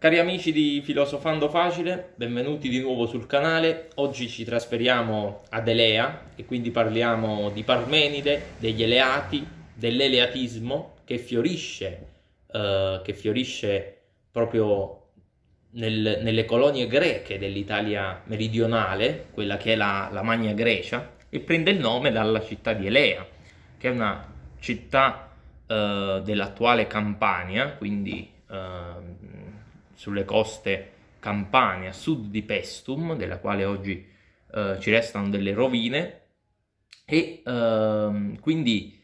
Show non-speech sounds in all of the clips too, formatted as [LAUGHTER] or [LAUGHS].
Cari amici di Filosofando Facile, benvenuti di nuovo sul canale. Oggi ci trasferiamo ad Elea e quindi parliamo di Parmenide, degli Eleati, dell'eleatismo che fiorisce, eh, che fiorisce proprio nel, nelle colonie greche dell'Italia meridionale, quella che è la, la Magna Grecia, e prende il nome dalla città di Elea, che è una città eh, dell'attuale Campania, quindi eh, sulle coste campane a sud di Pestum, della quale oggi eh, ci restano delle rovine, e ehm, quindi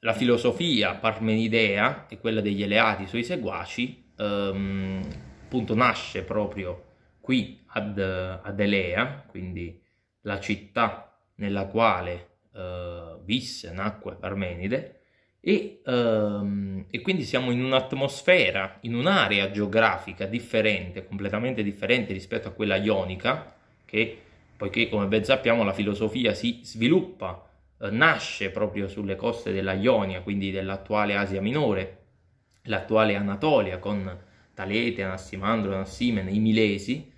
la filosofia parmenidea e quella degli Eleati, i suoi seguaci, ehm, appunto nasce proprio qui ad, ad, Elea, quindi la città nella quale eh, visse, nacque Parmenide, e, ehm, e, quindi siamo in un'atmosfera, in un'area geografica differente, completamente differente rispetto a quella ionica, che poiché come ben sappiamo la filosofia si sviluppa, eh, nasce proprio sulle coste della Ionia, quindi dell'attuale Asia Minore, l'attuale Anatolia con Talete, Anassimandro, Anassimene, i Milesi,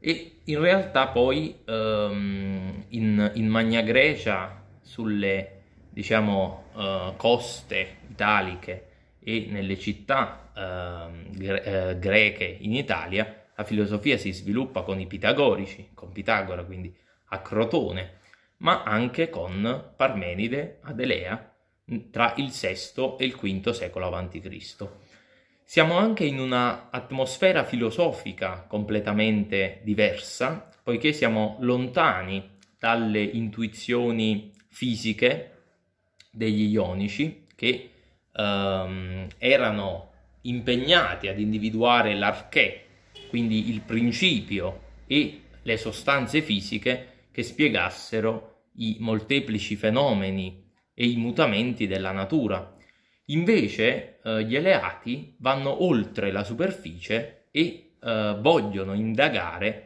e in realtà poi ehm, in, in Magna Grecia sulle diciamo, eh, coste italiche e nelle città ehm, eh, gre greche in Italia, la filosofia si sviluppa con i pitagorici, con Pitagora quindi a Crotone, ma anche con Parmenide, Adelea, tra il VI e il V secolo a.C. Siamo anche in una atmosfera filosofica completamente diversa, poiché siamo lontani dalle intuizioni fisiche degli ionici che ehm, erano impegnati ad individuare l'archè, quindi il principio e le sostanze fisiche che spiegassero i molteplici fenomeni e i mutamenti della natura. Invece eh, gli eleati vanno oltre la superficie e eh, vogliono indagare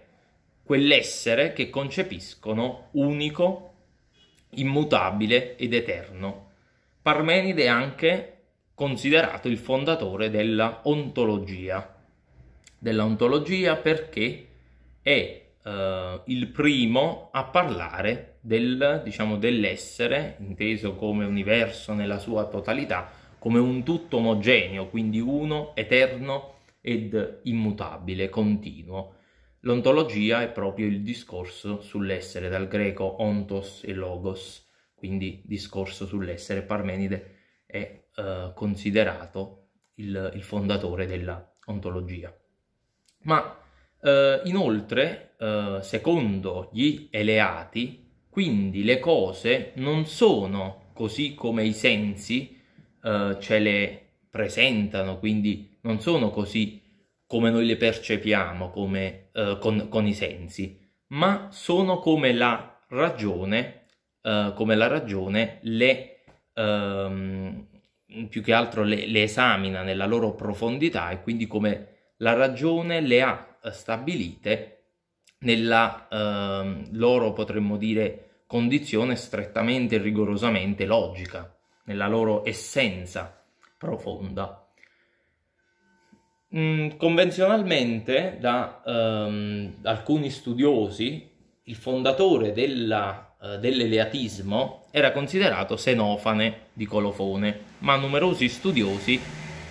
quell'essere che concepiscono unico immutabile ed eterno. Parmenide è anche considerato il fondatore della ontologia, dell'ontologia perché è eh, il primo a parlare del, diciamo, dell'essere, inteso come universo nella sua totalità, come un tutto omogeneo, quindi uno, eterno ed immutabile, continuo. L'ontologia è proprio il discorso sull'essere, dal greco ontos e logos, quindi discorso sull'essere. Parmenide è eh, considerato il, il, fondatore della ontologia. Ma eh, inoltre, eh, secondo gli eleati, quindi le cose non sono così come i sensi eh, ce le presentano, quindi non sono così come noi le percepiamo, come eh, con, con, i sensi, ma sono come la ragione, eh, come la ragione le, ehm, più che altro le, le esamina nella loro profondità e quindi come la ragione le ha eh, stabilite nella eh, loro, potremmo dire, condizione strettamente e rigorosamente logica, nella loro essenza profonda. Mm, convenzionalmente, da um, alcuni studiosi, il fondatore della, uh, dell'eleatismo era considerato Senofane di Colofone, ma numerosi studiosi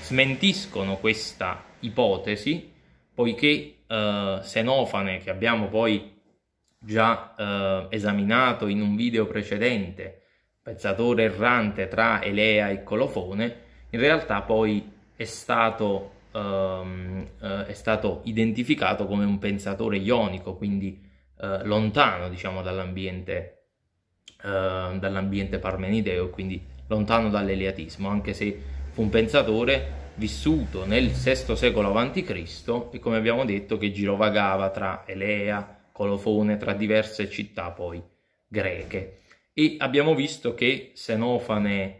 smentiscono questa ipotesi, poiché uh, eh, Senofane, che abbiamo poi già uh, esaminato in un video precedente, pensatore errante tra Elea e Colofone, in realtà poi è stato ehm, eh, è stato identificato come un pensatore ionico, quindi eh, lontano diciamo, dall'ambiente, eh, dall'ambiente parmenideo, quindi lontano dall'eliatismo, anche se fu un pensatore vissuto nel VI secolo a.C. e come abbiamo detto che girovagava tra Elea, Colofone, tra diverse città poi greche. E abbiamo visto che Senofane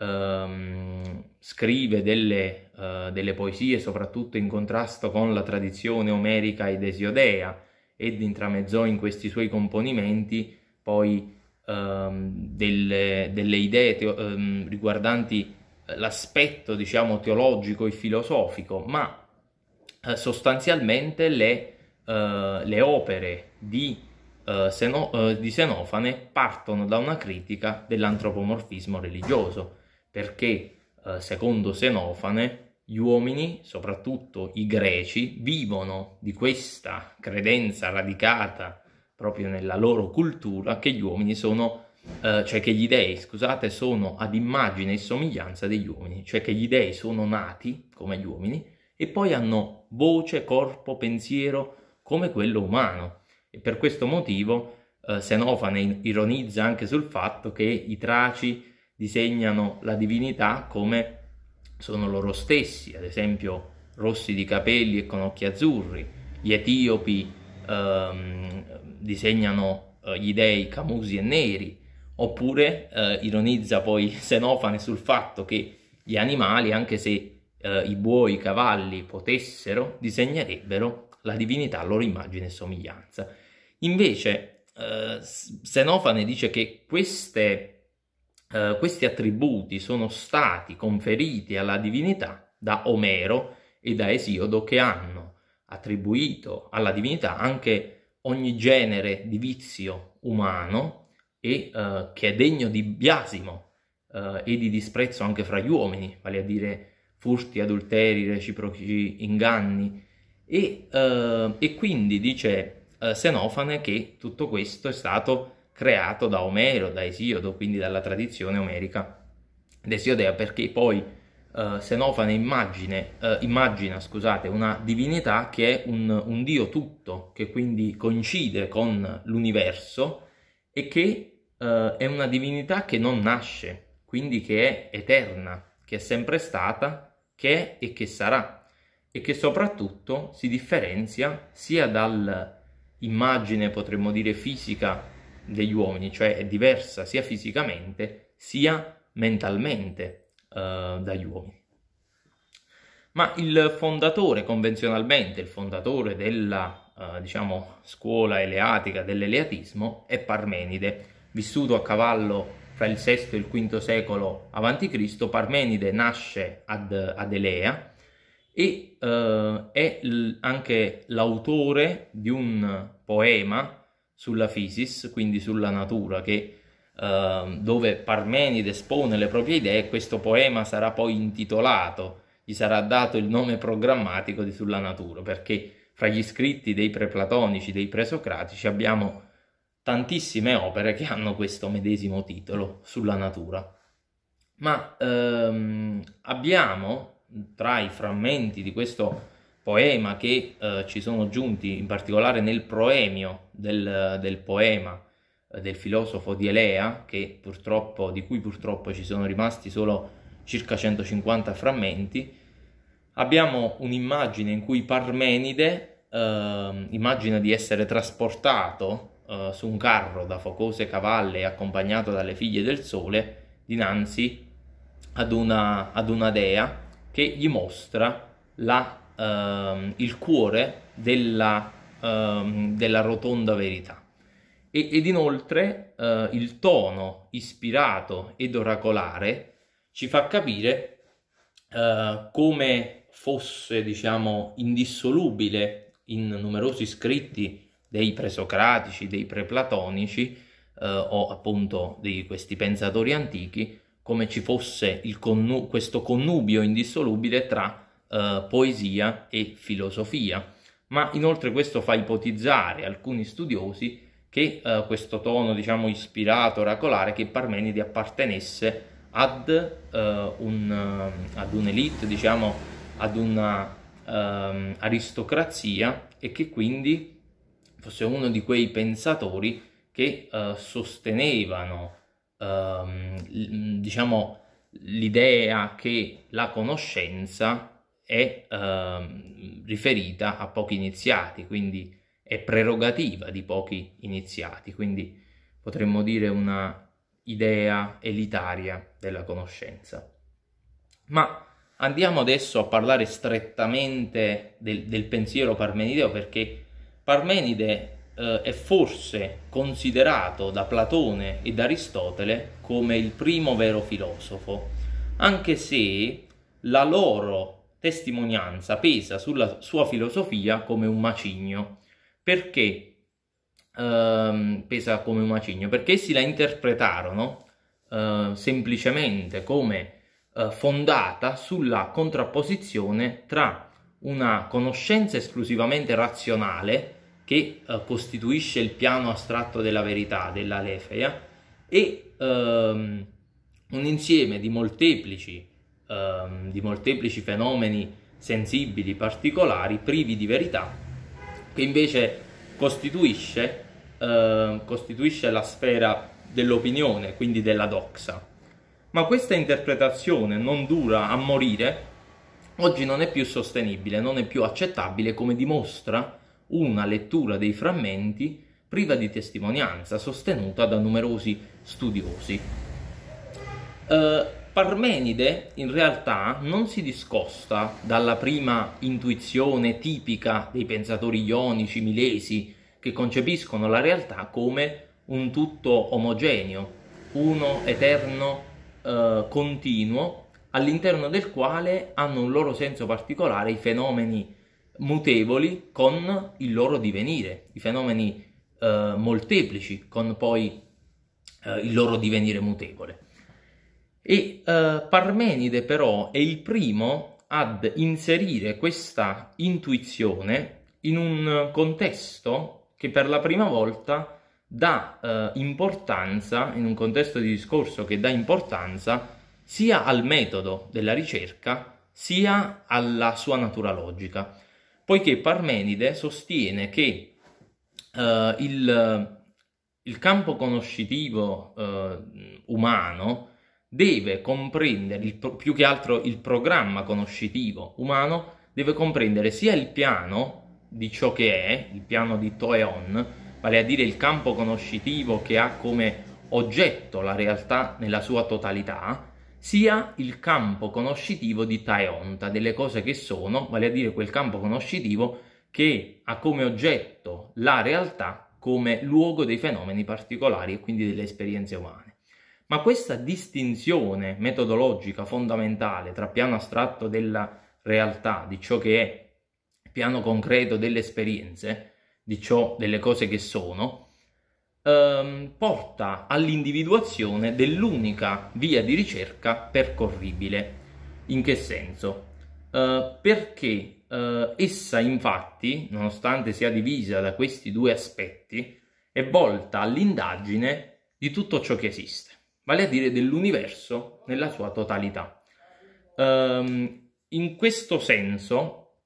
ehm, scrive delle, eh, delle, poesie soprattutto in contrasto con la tradizione omerica ed esiodea ed intramezzò in questi suoi componimenti poi ehm, delle, delle, idee teo- ehm, riguardanti l'aspetto diciamo teologico e filosofico ma eh, sostanzialmente le, eh, le, opere di eh, eh, di Senofane partono da una critica dell'antropomorfismo religioso perché eh, secondo Senofane gli uomini, soprattutto i greci, vivono di questa credenza radicata proprio nella loro cultura che gli uomini sono Uh, cioè che gli dei, scusate, sono ad immagine e somiglianza degli uomini, cioè che gli dèi sono nati come gli uomini e poi hanno voce, corpo, pensiero come quello umano. E per questo motivo uh, eh, Senofane ironizza anche sul fatto che i traci disegnano la divinità come sono loro stessi, ad esempio rossi di capelli e con occhi azzurri, gli etiopi ehm, disegnano eh, gli dei camusi e neri, oppure eh, ironizza poi [LAUGHS] Senofane sul fatto che gli animali, anche se eh, i buoi, i cavalli potessero, disegnerebbero la divinità a loro immagine e somiglianza. Invece eh, Senofane dice che queste eh, questi attributi sono stati conferiti alla divinità da Omero e da Esiodo che hanno attribuito alla divinità anche ogni genere di vizio umano e eh, che è degno di biasimo eh, e di disprezzo anche fra gli uomini, vale a dire furti, adulteri, reciproci inganni. E, eh, e quindi dice eh, Senofane che tutto questo è stato creato da Omero, da Esiodo, quindi dalla tradizione omerica d'Esiodea, perché poi eh, Senofane immagine, eh, immagina scusate, una divinità che è un, un dio tutto, che quindi coincide con l'universo e che eh, è una divinità che non nasce, quindi che è eterna, che è sempre stata, che è e che sarà, e che soprattutto si differenzia sia dall'immagine, potremmo dire, fisica degli uomini, cioè è diversa sia fisicamente sia mentalmente eh, dagli uomini. Ma il fondatore, convenzionalmente, il fondatore della eh, diciamo, scuola eleatica dell'eleatismo è Parmenide, vissuto a cavallo tra il VI e il V secolo a.C. Parmenide nasce ad, ad Elea e eh, è anche l'autore di un poema sulla fisis, quindi sulla natura, che, eh, dove Parmenide espone le proprie idee, questo poema sarà poi intitolato, gli sarà dato il nome programmatico di Sulla natura, perché fra gli scritti dei preplatonici, dei presocratici, abbiamo tantissime opere che hanno questo medesimo titolo, Sulla natura. Ma ehm, abbiamo tra i frammenti di questo poema che eh, ci sono giunti in particolare nel proemio del, del poema eh, del filosofo di Elea, di cui purtroppo ci sono rimasti solo circa 150 frammenti, abbiamo un'immagine in cui Parmenide eh, immagina di essere trasportato eh, su un carro da focose cavalle accompagnato dalle figlie del sole dinanzi ad una, ad una dea che gli mostra la ehm, il cuore della, ehm, della rotonda verità. E, ed inoltre eh, il tono ispirato ed oracolare ci fa capire eh, come fosse, diciamo, indissolubile in numerosi scritti dei presocratici, dei preplatonici eh, o appunto di questi pensatori antichi, come ci fosse connu- questo connubio indissolubile tra eh, poesia e filosofia, ma inoltre questo fa ipotizzare alcuni studiosi che eh, questo tono, diciamo, ispirato, oracolare, che Parmenide appartenesse ad, eh, un, eh, ad un'elite, diciamo, ad un'aristocrazia ehm, e che quindi fosse uno di quei pensatori che eh, sostenevano, ehm, diciamo, l'idea che la conoscenza è ehm, riferita a pochi iniziati, quindi è prerogativa di pochi iniziati, quindi potremmo dire una idea elitaria della conoscenza. Ma andiamo adesso a parlare strettamente del, del pensiero parmenideo perché Parmenide eh, è forse considerato da Platone e da Aristotele come il primo vero filosofo, anche se la loro testimonianza pesa sulla sua filosofia come un macigno. Perché ehm, pesa come un macigno? Perché essi la interpretarono eh, semplicemente come eh, fondata sulla contrapposizione tra una conoscenza esclusivamente razionale che eh, costituisce il piano astratto della verità della Lefea e ehm, un insieme di molteplici ehm, di molteplici fenomeni sensibili, particolari, privi di verità, che invece costituisce, eh, costituisce la sfera dell'opinione, quindi della doxa. Ma questa interpretazione non dura a morire, oggi non è più sostenibile, non è più accettabile come dimostra una lettura dei frammenti priva di testimonianza, sostenuta da numerosi studiosi. Eh, Parmenide in realtà non si discosta dalla prima intuizione tipica dei pensatori ionici milesi che concepiscono la realtà come un tutto omogeneo, uno eterno, eh, continuo, all'interno del quale hanno un loro senso particolare i fenomeni mutevoli con il loro divenire, i fenomeni eh, molteplici con poi eh, il loro divenire mutevole. E uh, Parmenide però è il primo ad inserire questa intuizione in un contesto che per la prima volta dà uh, importanza, in un contesto di discorso che dà importanza sia al metodo della ricerca sia alla sua natura logica, poiché Parmenide sostiene che uh, il, il, campo conoscitivo umano deve comprendere il, più che altro il programma conoscitivo umano, deve comprendere sia il piano di ciò che è, il piano di Toeon, vale a dire il campo conoscitivo che ha come oggetto la realtà nella sua totalità, sia il campo conoscitivo di Taeonta, delle cose che sono, vale a dire quel campo conoscitivo che ha come oggetto la realtà come luogo dei fenomeni particolari e quindi delle esperienze umane. Ma questa distinzione metodologica fondamentale tra piano astratto della realtà, di ciò che è, piano concreto delle esperienze, di ciò delle cose che sono, ehm, porta all'individuazione dell'unica via di ricerca percorribile. In che senso? Eh, perché eh, essa infatti, nonostante sia divisa da questi due aspetti, è volta all'indagine di tutto ciò che esiste vale a dire dell'universo nella sua totalità. Um, in questo senso,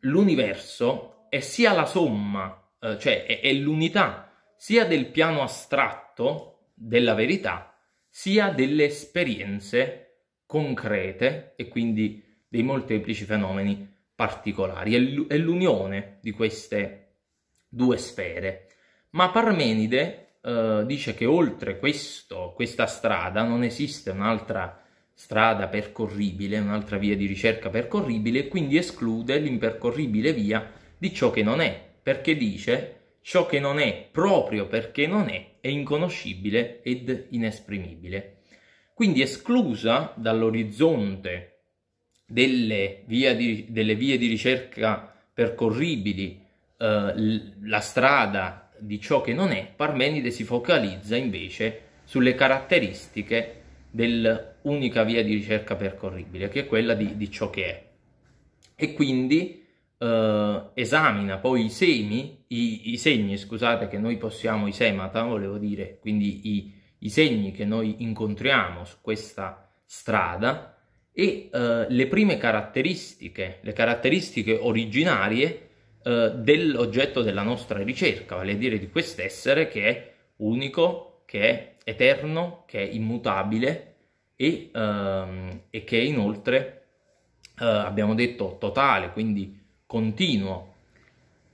l'universo è sia la somma, eh, cioè è, è l'unità sia del piano astratto della verità, sia delle esperienze concrete e quindi dei molteplici fenomeni particolari. È, è l'unione di queste due sfere. Ma Parmenide eh, dice che oltre questo, questa strada non esiste un'altra strada percorribile, un'altra via di ricerca percorribile, e quindi esclude l'impercorribile via di ciò che non è, perché dice ciò che non è proprio perché non è è inconoscibile ed inesprimibile. Quindi esclusa dall'orizzonte delle, delle vie di, ricerca percorribili eh, la strada di ciò che non è, Parmenide si focalizza invece sulle caratteristiche dell'unica via di ricerca percorribile, che è quella di, di ciò che è. E quindi eh, esamina poi i semi, i, i, segni, scusate, che noi possiamo, i semata, volevo dire, quindi i, i segni che noi incontriamo su questa strada e eh, le prime caratteristiche, le caratteristiche originarie eh, dell'oggetto della nostra ricerca, vale a dire di quest'essere che è unico, che è eterno, che è immutabile e, ehm, e che è inoltre, eh, abbiamo detto, totale, quindi continuo,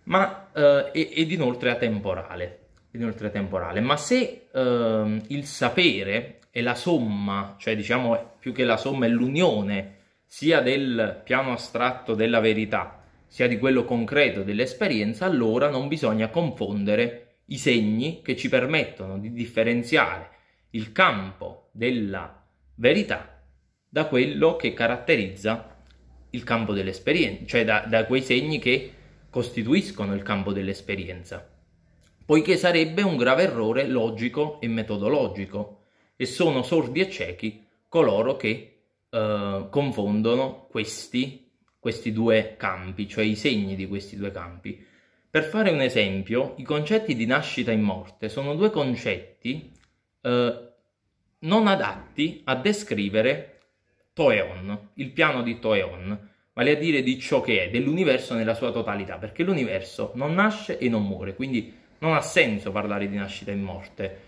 ma, eh, ed inoltre atemporale. inoltre temporale. Ma se ehm, il sapere è la somma, cioè diciamo più che la somma è l'unione sia del piano astratto della verità sia di quello concreto dell'esperienza, allora non bisogna confondere i segni che ci permettono di differenziare il campo della verità da quello che caratterizza il campo dell'esperienza, cioè da, da quei segni che costituiscono il campo dell'esperienza, poiché sarebbe un grave errore logico e metodologico, e sono sordi e ciechi coloro che eh, confondono questi questi due campi, cioè i segni di questi due campi. Per fare un esempio, i concetti di nascita e morte sono due concetti eh, non adatti a descrivere Toeon, il piano di Toeon, vale a dire di ciò che è, dell'universo nella sua totalità, perché l'universo non nasce e non muore, quindi non ha senso parlare di nascita e morte,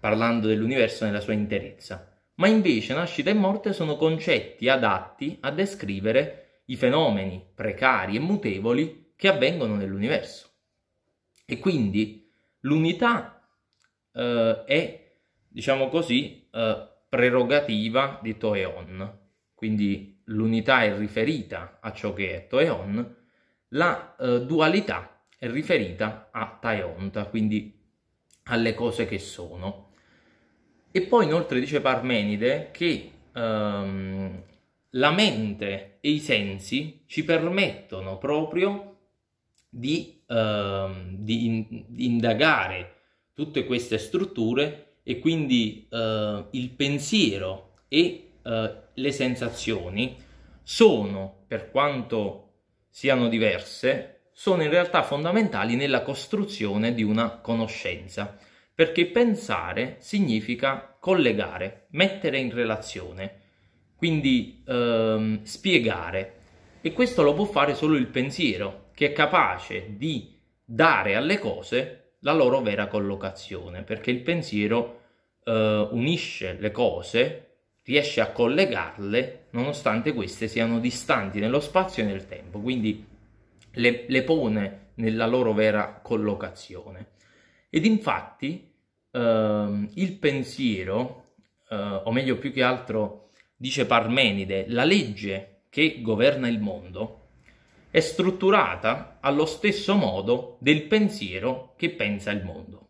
parlando dell'universo nella sua interezza. Ma invece nascita e morte sono concetti adatti a descrivere i fenomeni precari e mutevoli che avvengono nell'universo. E quindi l'unità eh, è, diciamo così, eh, prerogativa di Toeon, quindi l'unità è riferita a ciò che è Toeon, la eh, dualità è riferita a Taeonta, quindi alle cose che sono. E poi inoltre dice Parmenide che ehm, la mente e i sensi ci permettono proprio di, eh, di, in, di indagare tutte queste strutture e quindi eh, il pensiero e eh, le sensazioni sono, per quanto siano diverse, sono in realtà fondamentali nella costruzione di una conoscenza, perché pensare significa collegare, mettere in relazione quindi ehm, spiegare. E questo lo può fare solo il pensiero, che è capace di dare alle cose la loro vera collocazione, perché il pensiero eh, unisce le cose, riesce a collegarle, nonostante queste siano distanti nello spazio e nel tempo, quindi le, le pone nella loro vera collocazione. Ed infatti ehm, il pensiero, eh, o meglio più che altro dice Parmenide, la legge che governa il mondo è strutturata allo stesso modo del pensiero che pensa il mondo.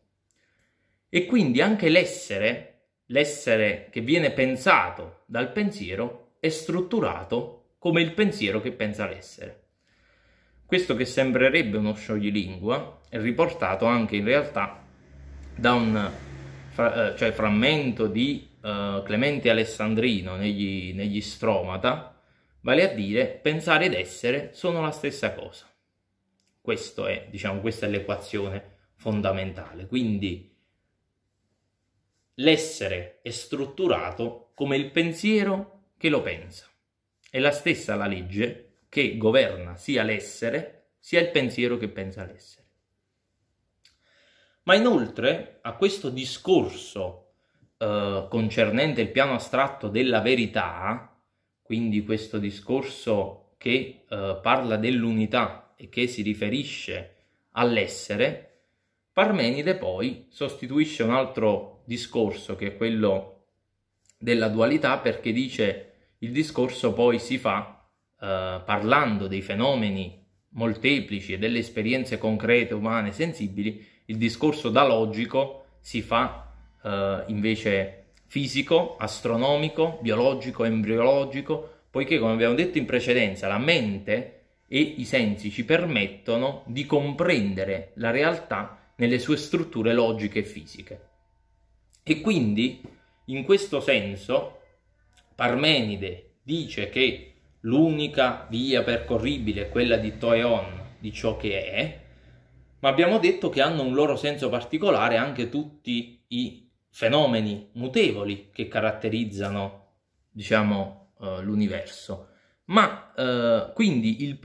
E quindi anche l'essere, l'essere che viene pensato dal pensiero, è strutturato come il pensiero che pensa l'essere. Questo che sembrerebbe uno scioglilingua è riportato anche in realtà da un fra- eh, cioè, frammento di eh, Clemente Alessandrino negli, negli Stromata, vale a dire pensare ed essere sono la stessa cosa. Questo è, diciamo, questa è l'equazione fondamentale. Quindi l'essere è strutturato come il pensiero che lo pensa. È la stessa la legge che governa sia l'essere sia il pensiero che pensa l'essere. Ma inoltre a questo discorso eh, concernente il piano astratto della verità, quindi questo discorso che eh, parla dell'unità e che si riferisce all'essere, Parmenide poi sostituisce un altro discorso che è quello della dualità perché dice il discorso poi si fa eh, parlando dei fenomeni molteplici e delle esperienze concrete, umane, sensibili, il discorso da logico si fa eh, invece fisico, astronomico, biologico, embriologico, poiché come abbiamo detto in precedenza la mente e i sensi ci permettono di comprendere la realtà nelle sue strutture logiche e fisiche. E quindi, in questo senso, Parmenide dice che l'unica via percorribile è quella di Toeon, di ciò che è, ma abbiamo detto che hanno un loro senso particolare anche tutti i fenomeni mutevoli che caratterizzano, diciamo, eh, l'universo. Ma eh, quindi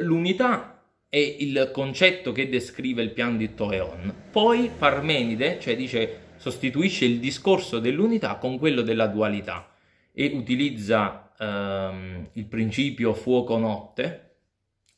l'unità è il concetto che descrive il piano di Toeon. Poi Parmenide, cioè dice, sostituisce il discorso dell'unità con quello della dualità e utilizza ehm, il principio fuoco-notte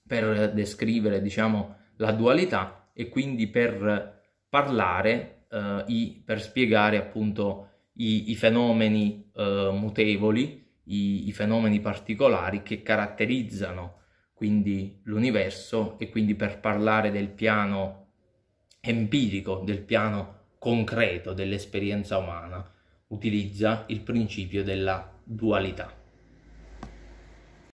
per descrivere, diciamo, la dualità e quindi per parlare eh, i, per spiegare appunto i, i fenomeni eh, mutevoli, i, i, fenomeni particolari che caratterizzano quindi l'universo e quindi per parlare del piano empirico, del piano concreto dell'esperienza umana, utilizza il principio della dualità.